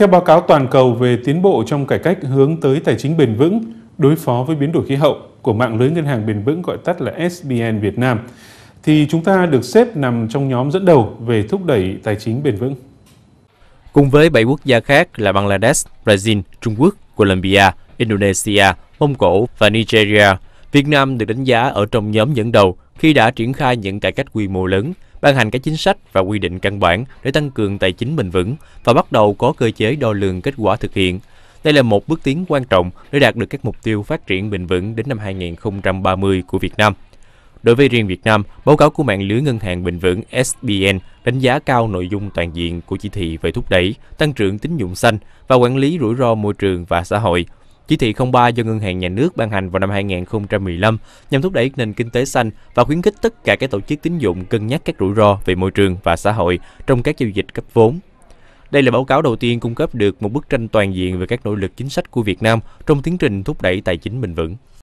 Theo báo cáo toàn cầu về tiến bộ trong cải cách hướng tới tài chính bền vững, đối phó với biến đổi khí hậu của mạng lưới ngân hàng bền vững gọi tắt là SBN Việt Nam, thì chúng ta được xếp nằm trong nhóm dẫn đầu về thúc đẩy tài chính bền vững. Cùng với 7 quốc gia khác là Bangladesh, Brazil, Trung Quốc, Colombia, Indonesia, Mông Cổ và Nigeria, Việt Nam được đánh giá ở trong nhóm dẫn đầu khi đã triển khai những cải cách quy mô lớn ban hành các chính sách và quy định căn bản để tăng cường tài chính bền vững và bắt đầu có cơ chế đo lường kết quả thực hiện. Đây là một bước tiến quan trọng để đạt được các mục tiêu phát triển bền vững đến năm 2030 của Việt Nam. Đối với riêng Việt Nam, báo cáo của mạng lưới ngân hàng bền vững SBN đánh giá cao nội dung toàn diện của chỉ thị về thúc đẩy tăng trưởng tín dụng xanh và quản lý rủi ro môi trường và xã hội chỉ thị 03 do Ngân hàng Nhà nước ban hành vào năm 2015 nhằm thúc đẩy nền kinh tế xanh và khuyến khích tất cả các tổ chức tín dụng cân nhắc các rủi ro về môi trường và xã hội trong các giao dịch cấp vốn. Đây là báo cáo đầu tiên cung cấp được một bức tranh toàn diện về các nỗ lực chính sách của Việt Nam trong tiến trình thúc đẩy tài chính bền vững.